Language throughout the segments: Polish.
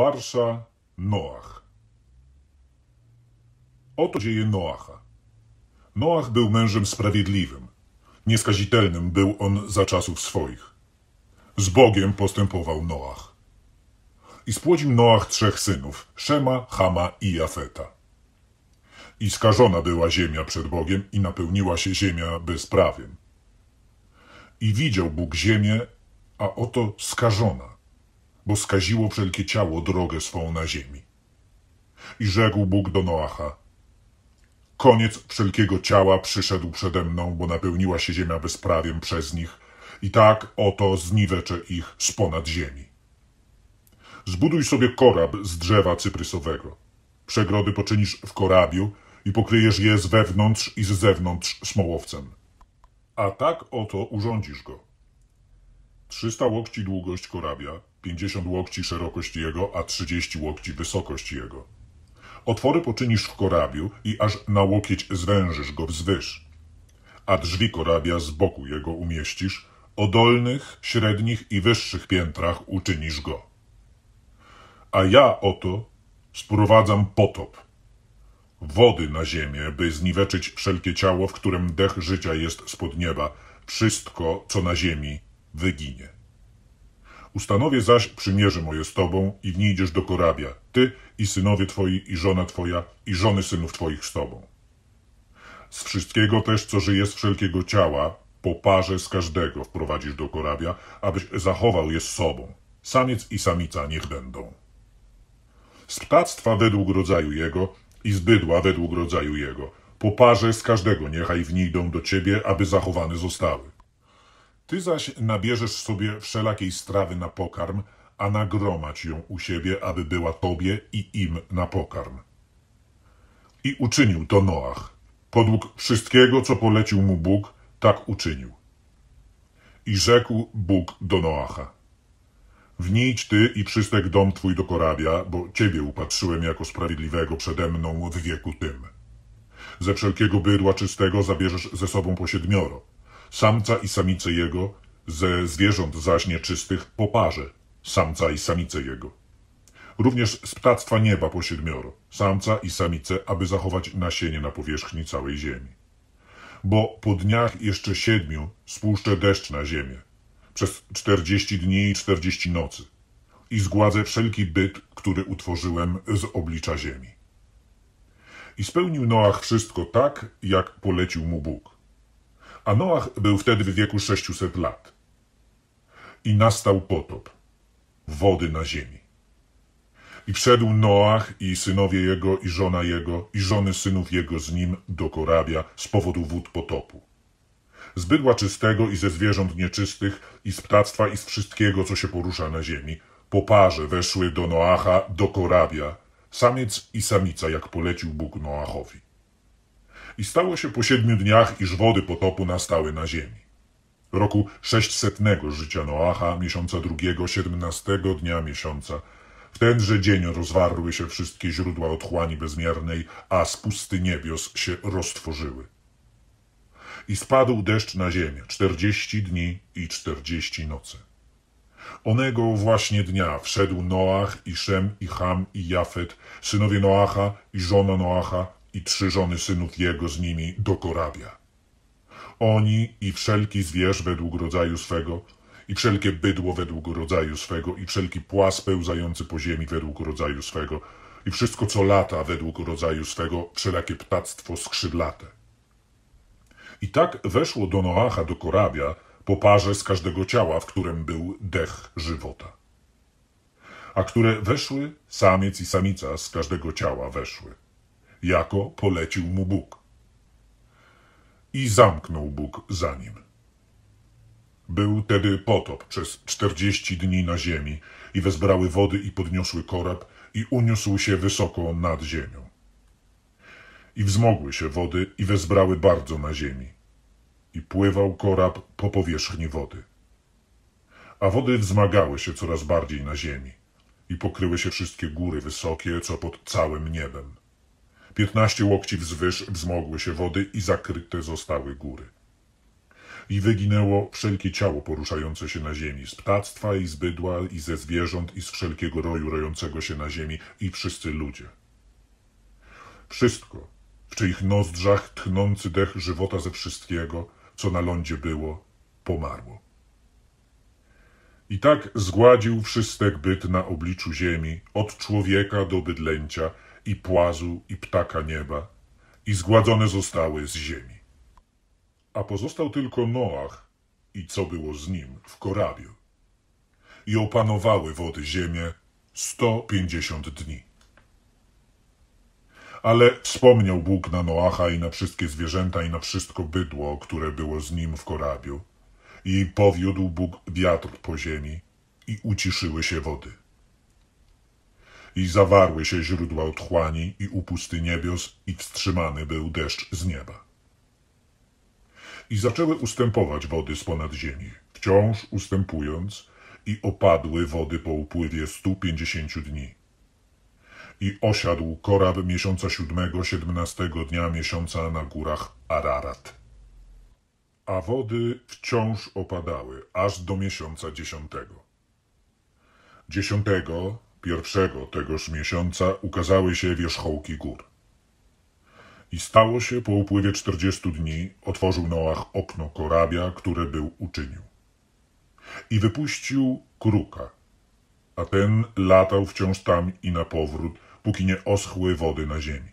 Parsza Noach. Oto dzieje Noacha. Noach był mężem sprawiedliwym. Nieskazitelnym był on za czasów swoich. Z Bogiem postępował Noach. I spłodził Noach trzech synów, Szema, Hama i Jafeta. I skażona była ziemia przed Bogiem i napełniła się ziemia bezprawiem. I widział Bóg ziemię, a oto skażona, bo skaziło wszelkie ciało drogę swą na ziemi. I rzekł Bóg do Noacha, Koniec wszelkiego ciała przyszedł przede mną, bo napełniła się ziemia bezprawiem przez nich, i tak oto zniweczę ich z ponad ziemi. Zbuduj sobie korab z drzewa cyprysowego. Przegrody poczynisz w korabiu i pokryjesz je z wewnątrz i z zewnątrz smołowcem. A tak oto urządzisz go. Trzysta łokci długość korabia, Pięćdziesiąt łokci szerokość jego, a trzydzieści łokci wysokość jego. Otwory poczynisz w korabiu i aż na łokieć zwężysz go wzwyż, a drzwi korabia z boku jego umieścisz, o dolnych, średnich i wyższych piętrach uczynisz go. A ja oto sprowadzam potop, wody na ziemię, by zniweczyć wszelkie ciało, w którym dech życia jest spod nieba, wszystko, co na ziemi, wyginie. Ustanowię zaś przymierze moje z tobą i wnijdziesz do korabia, ty i synowie twoi, i żona twoja, i żony synów twoich z tobą. Z wszystkiego też, co żyje z wszelkiego ciała, po parze z każdego wprowadzisz do korabia, abyś zachował je z sobą. Samiec i samica niech będą. Z ptactwa według rodzaju jego i z bydła według rodzaju jego. Po parze z każdego niechaj wnijdą do ciebie, aby zachowane zostały. Ty zaś nabierzesz sobie wszelakiej strawy na pokarm, a nagromadź ją u siebie, aby była tobie i im na pokarm. I uczynił to Noach. Podług wszystkiego, co polecił mu Bóg, tak uczynił. I rzekł Bóg do Noacha. Wnijć ty i przystek dom twój do korabia, bo ciebie upatrzyłem jako sprawiedliwego przede mną w wieku tym. Ze wszelkiego bydła czystego zabierzesz ze sobą po siedmioro, samca i samice jego, ze zwierząt zaś nieczystych po parze, samca i samice jego. Również z ptactwa nieba po siedmioro, samca i samice, aby zachować nasienie na powierzchni całej ziemi. Bo po dniach jeszcze siedmiu spuszczę deszcz na ziemię, przez czterdzieści dni i czterdzieści nocy, i zgładzę wszelki byt, który utworzyłem z oblicza ziemi. I spełnił Noach wszystko tak, jak polecił mu Bóg. A Noach był wtedy w wieku 600 lat. I nastał potop wody na ziemi. I wszedł Noach i synowie jego, i żona jego, i żony synów jego z nim do korabia z powodu wód potopu. Z bydła czystego i ze zwierząt nieczystych, i z ptactwa, i z wszystkiego, co się porusza na ziemi, po parze weszły do Noacha, do korabia, samiec i samica, jak polecił Bóg Noachowi. I stało się po siedmiu dniach, iż wody potopu nastały na ziemi. Roku sześćsetnego życia Noacha, miesiąca drugiego, siedemnastego dnia miesiąca, w tenże dzień rozwarły się wszystkie źródła otchłani bezmiernej, a z pusty niebios się roztworzyły. I spadł deszcz na ziemię czterdzieści dni i czterdzieści nocy. Onego właśnie dnia wszedł Noach i Szem i Ham i Jafet, synowie Noacha i żona Noacha i trzy żony synów jego z nimi do Korabia. Oni i wszelki zwierz według rodzaju swego, i wszelkie bydło według rodzaju swego, i wszelki płas pełzający po ziemi według rodzaju swego, i wszystko co lata według rodzaju swego, wszelakie ptactwo skrzydlate. I tak weszło do Noacha do Korabia po parze z każdego ciała, w którym był dech żywota. A które weszły, samiec i samica z każdego ciała weszły jako polecił mu Bóg. I zamknął Bóg za nim. Był tedy potop przez czterdzieści dni na ziemi, i wezbrały wody i podniosły korab, i uniósł się wysoko nad ziemią. I wzmogły się wody i wezbrały bardzo na ziemi. I pływał korab po powierzchni wody. A wody wzmagały się coraz bardziej na ziemi i pokryły się wszystkie góry wysokie, co pod całym niebem. Piętnaście łokci wzwyż wzmogły się wody i zakryte zostały góry. I wyginęło wszelkie ciało poruszające się na ziemi, z ptactwa i z bydła, i ze zwierząt, i z wszelkiego roju rojącego się na ziemi, i wszyscy ludzie. Wszystko, w czyich nozdrzach tchnący dech żywota ze wszystkiego, co na lądzie było, pomarło. I tak zgładził wszystek byt na obliczu ziemi, od człowieka do bydlęcia, i płazu, i ptaka nieba, i zgładzone zostały z ziemi. A pozostał tylko Noach i co było z nim w korabiu. I opanowały wody ziemię sto pięćdziesiąt dni. Ale wspomniał Bóg na Noacha i na wszystkie zwierzęta i na wszystko bydło, które było z nim w korabiu. I powiódł Bóg wiatr po ziemi i uciszyły się wody i zawarły się źródła otchłani i upusty niebios i wstrzymany był deszcz z nieba. I zaczęły ustępować wody z ponad ziemi, wciąż ustępując i opadły wody po upływie stu pięćdziesięciu dni. I osiadł Korab miesiąca siódmego, siedemnastego dnia miesiąca na górach Ararat. A wody wciąż opadały, aż do miesiąca dziesiątego. Dziesiątego Pierwszego tegoż miesiąca ukazały się wierzchołki gór. I stało się po upływie czterdziestu dni, otworzył Noach okno korabia, które był uczynił. I wypuścił kruka, a ten latał wciąż tam i na powrót, póki nie oschły wody na ziemi.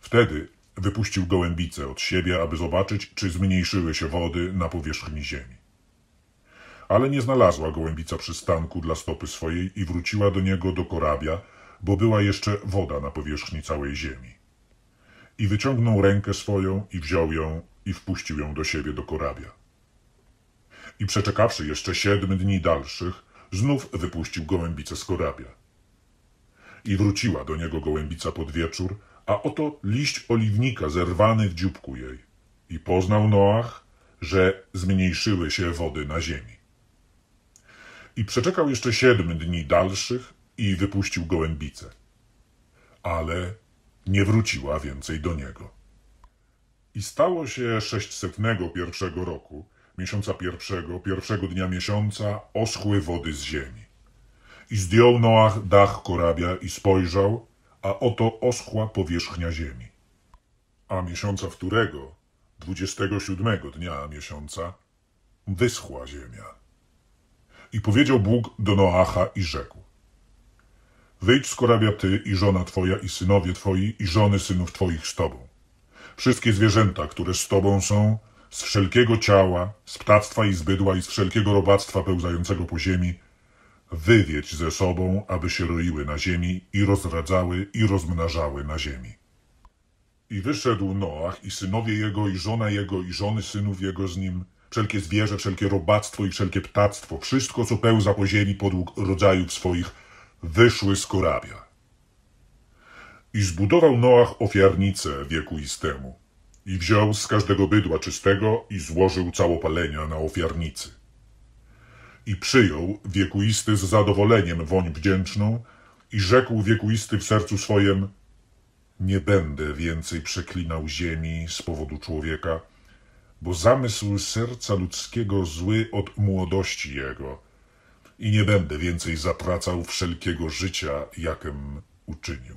Wtedy wypuścił gołębice od siebie, aby zobaczyć, czy zmniejszyły się wody na powierzchni ziemi ale nie znalazła gołębica przystanku dla stopy swojej i wróciła do niego do korabia, bo była jeszcze woda na powierzchni całej ziemi. I wyciągnął rękę swoją i wziął ją i wpuścił ją do siebie do korabia. I przeczekawszy jeszcze siedm dni dalszych, znów wypuścił gołębicę z korabia. I wróciła do niego gołębica pod wieczór, a oto liść oliwnika zerwany w dzióbku jej. I poznał Noach, że zmniejszyły się wody na ziemi i przeczekał jeszcze siedem dni dalszych i wypuścił gołębicę. Ale nie wróciła więcej do niego. I stało się sześćsetnego pierwszego roku, miesiąca pierwszego, pierwszego dnia miesiąca, oschły wody z ziemi. I zdjął Noach dach korabia i spojrzał, a oto oschła powierzchnia ziemi. A miesiąca wtórego, dwudziestego siódmego dnia miesiąca, wyschła ziemia. I powiedział Bóg do Noacha i rzekł: Wyjdź z korabia ty i żona twoja i synowie twoi i żony synów twoich z tobą. Wszystkie zwierzęta, które z tobą są, z wszelkiego ciała, z ptactwa i z bydła i z wszelkiego robactwa pełzającego po ziemi, wywiedź ze sobą, aby się roiły na ziemi i rozradzały i rozmnażały na ziemi. I wyszedł Noach i synowie jego i żona jego i żony synów jego z nim – Wszelkie zwierzę, wszelkie robactwo i wszelkie ptactwo, wszystko co pełza po ziemi podług rodzajów swoich, wyszły z korabia. I zbudował Noach ofiarnicę wieku istemu. I wziął z każdego bydła czystego i złożył całopalenia na ofiarnicy. I przyjął wiekuisty z zadowoleniem woń wdzięczną i rzekł wiekuisty w sercu swojem – nie będę więcej przeklinał ziemi z powodu człowieka, bo zamysł serca ludzkiego zły od młodości jego i nie będę więcej zatracał wszelkiego życia, jakem uczynił.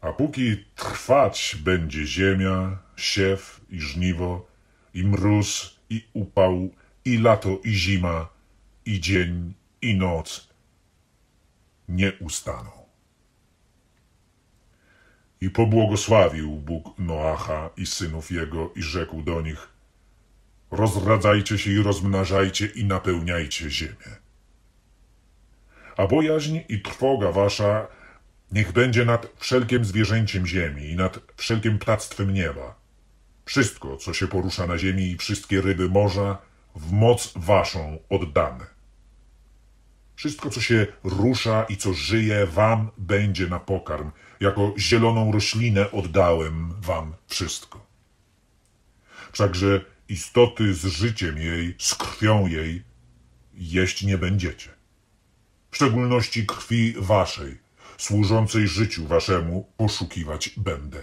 A póki trwać będzie ziemia, siew i żniwo, i mróz, i upał, i lato, i zima, i dzień, i noc, nie ustaną. I pobłogosławił Bóg Noacha i synów jego i rzekł do nich: Rozradzajcie się i rozmnażajcie i napełniajcie ziemię. A bojaźń i trwoga wasza niech będzie nad wszelkim zwierzęciem ziemi i nad wszelkim ptactwem nieba. Wszystko, co się porusza na ziemi i wszystkie ryby morza, w moc waszą oddane. Wszystko, co się rusza i co żyje, wam będzie na pokarm. Jako zieloną roślinę oddałem wam wszystko. Wszakże istoty z życiem jej, z krwią jej, jeść nie będziecie. W szczególności krwi waszej, służącej życiu waszemu, poszukiwać będę.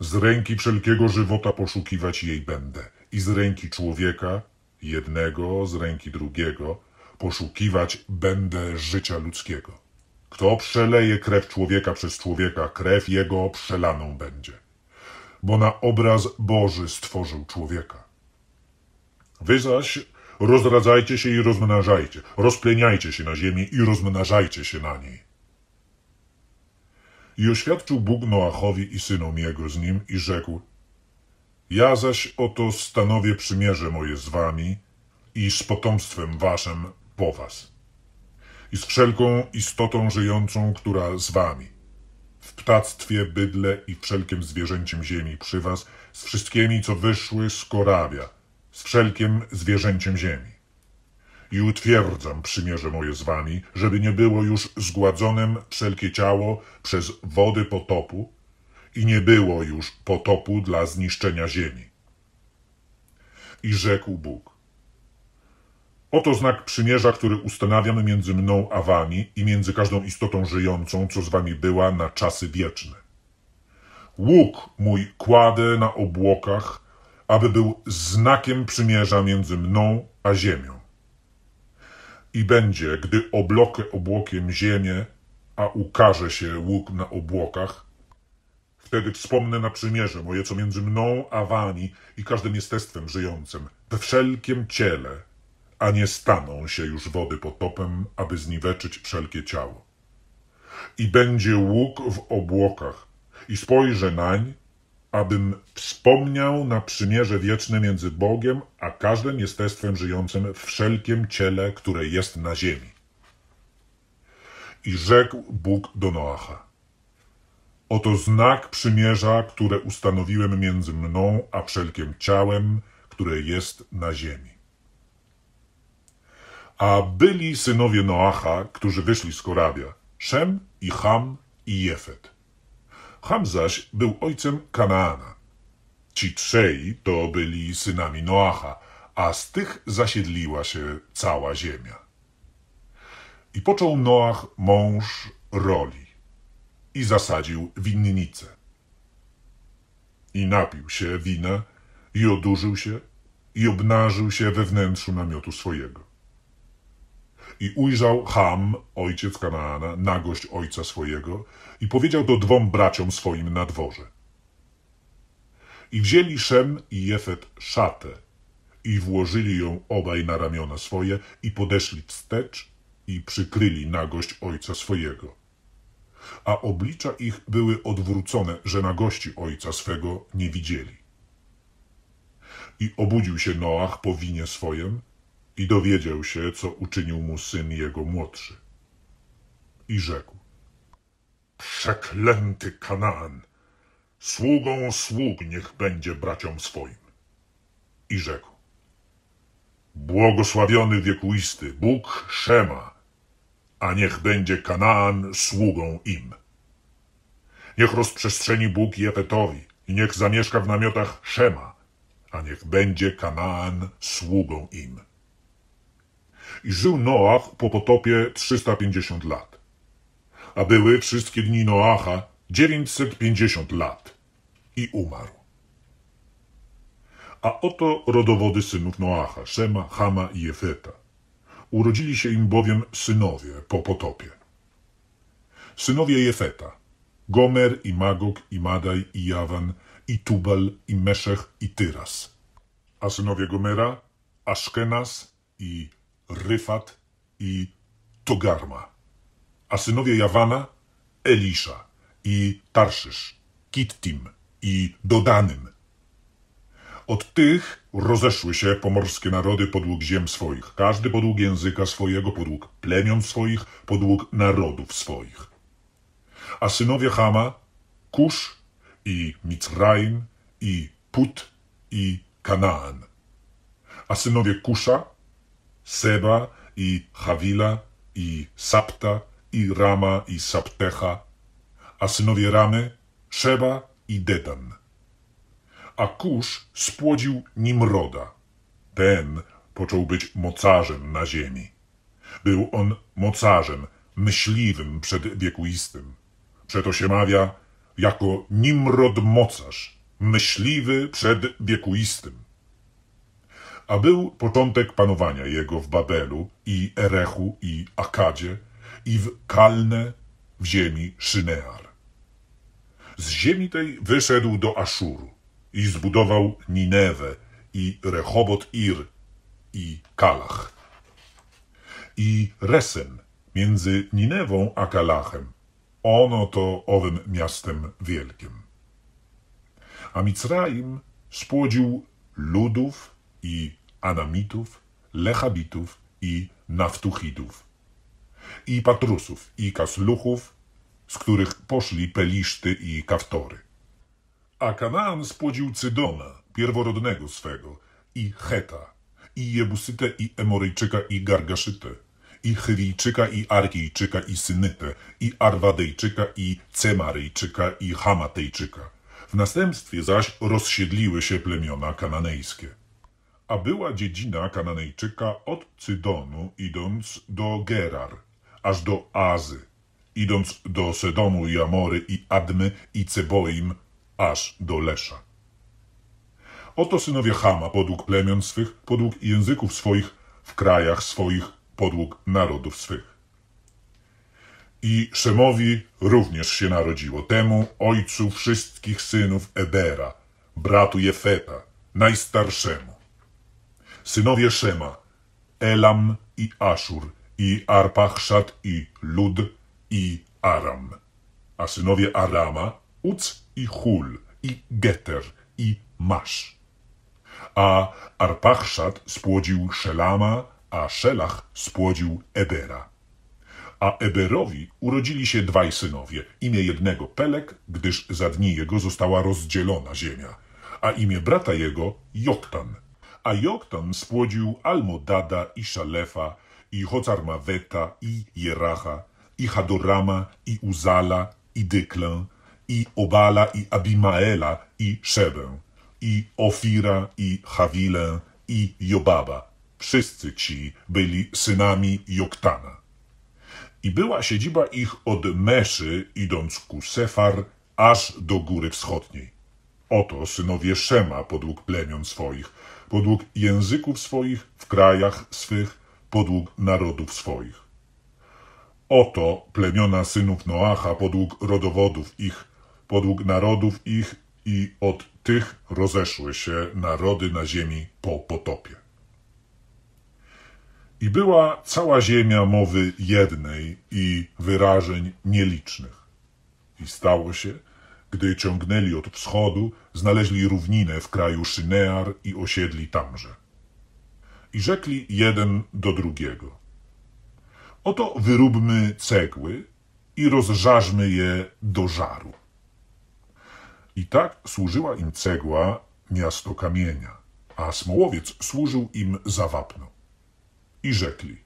Z ręki wszelkiego żywota poszukiwać jej będę i z ręki człowieka, jednego, z ręki drugiego, poszukiwać będę życia ludzkiego. Kto przeleje krew człowieka przez człowieka, krew jego przelaną będzie. Bo na obraz Boży stworzył człowieka. Wy zaś rozradzajcie się i rozmnażajcie, rozpleniajcie się na ziemi i rozmnażajcie się na niej. I oświadczył Bóg Noachowi i synom jego z nim i rzekł: Ja zaś oto stanowię przymierze moje z wami i z potomstwem waszym po was i z wszelką istotą żyjącą, która z wami, w ptactwie, bydle i wszelkim zwierzęciem ziemi przy was, z wszystkimi, co wyszły z korabia, z wszelkim zwierzęciem ziemi. I utwierdzam przymierze moje z wami, żeby nie było już zgładzonym wszelkie ciało przez wody potopu i nie było już potopu dla zniszczenia ziemi. I rzekł Bóg – Oto znak przymierza, który ustanawiam między mną a wami i między każdą istotą żyjącą, co z wami była na czasy wieczne. Łuk mój kładę na obłokach, aby był znakiem przymierza między mną a ziemią. I będzie, gdy oblokę obłokiem ziemię, a ukaże się łuk na obłokach, Wtedy wspomnę na przymierze moje, co między mną a wami i każdym jestestwem żyjącym, we wszelkim ciele, a nie staną się już wody potopem, aby zniweczyć wszelkie ciało. I będzie łuk w obłokach, i spojrzę nań, abym wspomniał na przymierze wieczne między Bogiem a każdym jestestwem żyjącym w wszelkim ciele, które jest na ziemi. I rzekł Bóg do Noacha: Oto znak przymierza, które ustanowiłem między mną a wszelkim ciałem, które jest na ziemi. A byli synowie Noacha, którzy wyszli z korabia: Szem i Ham i Jefet. Ham zaś był ojcem Kanaana. Ci trzej to byli synami Noacha, a z tych zasiedliła się cała ziemia. I począł Noach mąż roli i zasadził winnicę. I napił się wina i odurzył się i obnażył się we wnętrzu namiotu swojego. I ujrzał Ham, ojciec Kanaana, nagość ojca swojego i powiedział to dwom braciom swoim na dworze. I wzięli Szem i Jefet szatę i włożyli ją obaj na ramiona swoje i podeszli wstecz i przykryli nagość ojca swojego. A oblicza ich były odwrócone, że nagości ojca swego nie widzieli. I obudził się Noach po winie swojem i dowiedział się, co uczynił mu syn jego młodszy. I rzekł: Przeklęty Kanaan! Sługą sług niech będzie braciom swoim. I rzekł: Błogosławiony wiekuisty Bóg Szema, a niech będzie Kanaan sługą im. Niech rozprzestrzeni Bóg Jefetowi i niech zamieszka w namiotach Szema, a niech będzie Kanaan sługą im. I żył Noach po potopie 350 lat. A były wszystkie dni Noacha 950 lat. I umarł. A oto rodowody synów Noacha, Szema, Hama i Jefeta. Urodzili się im bowiem synowie po potopie. Synowie Jefeta, Gomer i Magog i Madaj i Jawan i Tubal i Meszech i Tyras. A synowie Gomera, Aszkenas i Ryfat i Togarma, a synowie Jawana Elisza i Tarszysz, Kittim i Dodanym. Od tych rozeszły się pomorskie narody podług ziem swoich, każdy podług języka swojego, podług plemion swoich, podług narodów swoich. A synowie Hama, Kusz i Mitzrayim i Put i Kanaan. A synowie Kusza, Seba i Hawila i Sapta i Rama i Saptecha, a synowie Ramy Szeba i Dedan. A Kusz spłodził Nimroda. Ten począł być mocarzem na ziemi. Był on mocarzem, myśliwym przedwiekuistym. Przeto się mawia jako Nimrod mocarz, myśliwy przedwiekuistym. A był początek panowania jego w Babelu i Erechu i Akadzie i w Kalne w ziemi Szynear. Z ziemi tej wyszedł do Aszuru i zbudował Ninewę i Rehobot Ir i Kalach i Resen między Ninewą a Kalachem. Ono to owym miastem wielkim. A Micraim spłodził ludów i Anamitów, Lechabitów i Naftuchidów, i Patrusów, i Kasluchów, z których poszli Peliszty i Kaftory. A Kanaan spłodził Cydona, pierworodnego swego, i Heta, i Jebusytę, i Emoryjczyka, i Gargaszytę, i Chyrijczyka, i Arkijczyka, i Synytę, i Arwadejczyka, i Cemarejczyka i Hamatejczyka. W następstwie zaś rozsiedliły się plemiona kananejskie a była dziedzina Kananejczyka od Cydonu idąc do Gerar, aż do Azy, idąc do Sedomu i Amory i Admy i Ceboim, aż do Lesza. Oto synowie Hama, podług plemion swych, podług języków swoich, w krajach swoich, podług narodów swych. I Szemowi również się narodziło, temu ojcu wszystkich synów Ebera, bratu Jefeta, najstarszemu synowie Szema, Elam i Aszur, i Arpachszat, i Lud, i Aram. A synowie Arama, Uc i Hul, i Geter, i Masz. A Arpachszat spłodził Szelama, a Szelach spłodził Ebera. A Eberowi urodzili się dwaj synowie, imię jednego Pelek, gdyż za dni jego została rozdzielona ziemia, a imię brata jego Joktan – a Joktan spłodził Almodada i Szalefa, i Hocarmaweta, i Jeracha, i Hadorama, i Uzala, i Dyklę, i Obala, i Abimaela, i Szebę, i Ofira, i Hawilę, i Jobaba. Wszyscy ci byli synami Joktana. I była siedziba ich od Meszy, idąc ku Sefar, aż do góry wschodniej. Oto synowie Szema podług plemion swoich, podług języków swoich, w krajach swych, podług narodów swoich. Oto plemiona synów Noacha podług rodowodów ich, podług narodów ich i od tych rozeszły się narody na ziemi po potopie. I była cała ziemia mowy jednej i wyrażeń nielicznych. I stało się, gdy ciągnęli od wschodu, znaleźli równinę w kraju Szynear i osiedli tamże. I rzekli jeden do drugiego. Oto wyróbmy cegły i rozżarzmy je do żaru. I tak służyła im cegła miasto kamienia, a smołowiec służył im za wapno. I rzekli,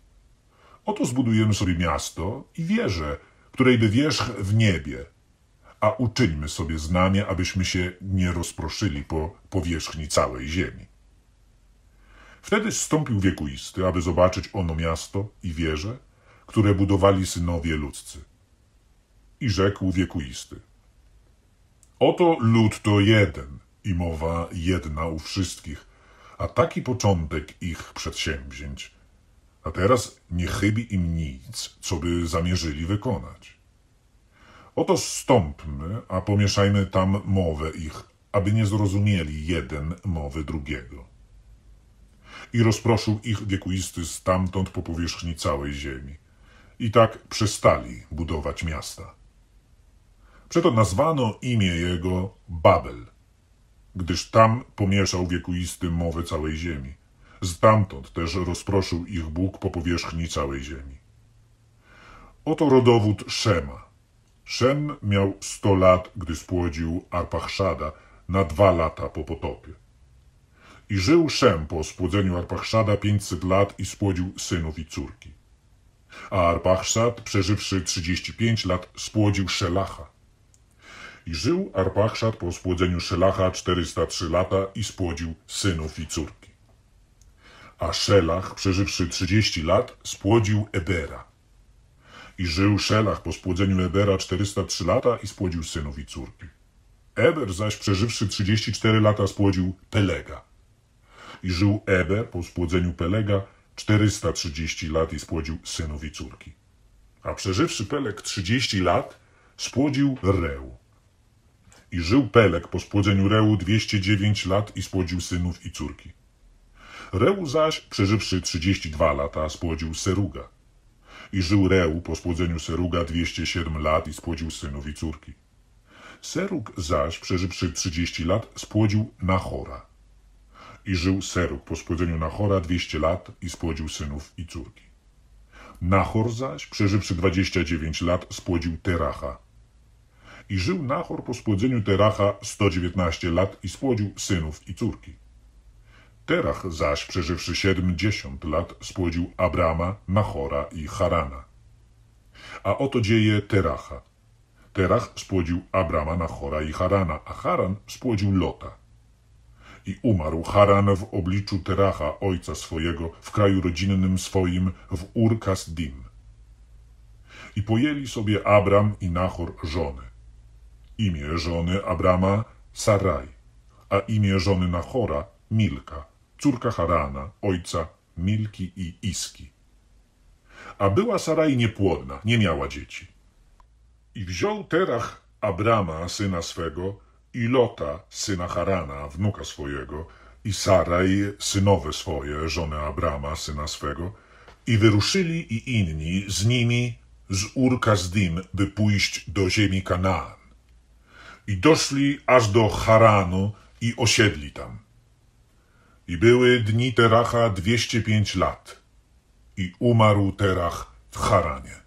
oto zbudujemy sobie miasto i wieżę, której by wierzch w niebie – a uczyńmy sobie znamie, abyśmy się nie rozproszyli po powierzchni całej ziemi. Wtedy zstąpił wiekuisty, aby zobaczyć ono miasto i wieże, które budowali synowie ludzcy. I rzekł wiekuisty: Oto lud to jeden i mowa jedna u wszystkich, a taki początek ich przedsięwzięć. A teraz nie chybi im nic, co by zamierzyli wykonać. Oto stąpmy, a pomieszajmy tam mowę ich, aby nie zrozumieli jeden mowy drugiego. I rozproszył ich wiekuisty stamtąd po powierzchni całej ziemi. I tak przestali budować miasta. Przeto nazwano imię jego Babel, gdyż tam pomieszał wiekuisty mowę całej ziemi. Stamtąd też rozproszył ich Bóg po powierzchni całej ziemi. Oto rodowód Szema – Szem miał 100 lat, gdy spłodził Arpachszada na dwa lata po potopie. I żył Szem po spłodzeniu Arpachszada 500 lat i spłodził synów i córki. A Arpachszad, przeżywszy 35 lat, spłodził Szelacha. I żył Arpachszad po spłodzeniu Szelacha 403 lata i spłodził synów i córki. A Szelach, przeżywszy 30 lat, spłodził Ebera i żył Szelach po spłodzeniu Ebera 403 lata i spłodził synów i córki. Eber zaś, przeżywszy 34 lata, spłodził Pelega. I żył Eber po spłodzeniu Pelega 430 lat i spłodził synów i córki. A przeżywszy Peleg 30 lat, spłodził Reu. I żył Pelek po spłodzeniu Reu 209 lat i spłodził synów i córki. Reu zaś, przeżywszy 32 lata, spłodził Seruga. I żył Reu po spłodzeniu Seruga 207 lat i spłodził synów i córki. Serug zaś, przeżywszy 30 lat, spłodził Nachora. I żył Serug po spłodzeniu Nachora 200 lat i spłodził synów i córki. Nachor zaś, przeżywszy 29 lat, spłodził Teracha. I żył Nachor po spłodzeniu Teracha 119 lat i spłodził synów i córki. Terach zaś, przeżywszy siedemdziesiąt lat, spłodził Abrama, Nachora i Harana. A oto dzieje Teracha. Terach spłodził Abrama, Nachora i Harana, a Haran spłodził Lota. I umarł Haran w obliczu Teracha, ojca swojego, w kraju rodzinnym swoim, w Ur-Kasdim. I pojęli sobie Abram i Nachor żony. Imię żony Abrama Saraj, a imię żony Nachora Milka córka Harana, ojca Milki i Iski. A była Saraj niepłodna, nie miała dzieci. I wziął Terach Abrama, syna swego, i Lota, syna Harana, wnuka swojego, i Saraj, synowe swoje, żonę Abrama, syna swego, i wyruszyli i inni z nimi z Urka z Dim, by pójść do ziemi Kanaan. I doszli aż do Haranu i osiedli tam. I były dni Teracha 205 lat i umarł Terach w Haranie.